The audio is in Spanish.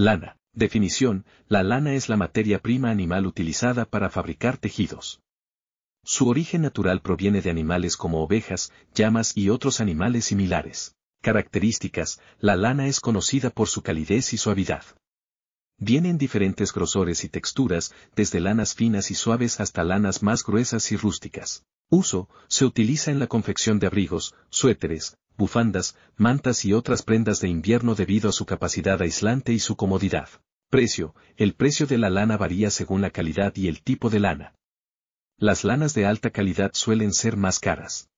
Lana. Definición, la lana es la materia prima animal utilizada para fabricar tejidos. Su origen natural proviene de animales como ovejas, llamas y otros animales similares. Características, la lana es conocida por su calidez y suavidad. Viene en diferentes grosores y texturas, desde lanas finas y suaves hasta lanas más gruesas y rústicas. Uso, se utiliza en la confección de abrigos, suéteres, bufandas, mantas y otras prendas de invierno debido a su capacidad aislante y su comodidad. Precio. El precio de la lana varía según la calidad y el tipo de lana. Las lanas de alta calidad suelen ser más caras.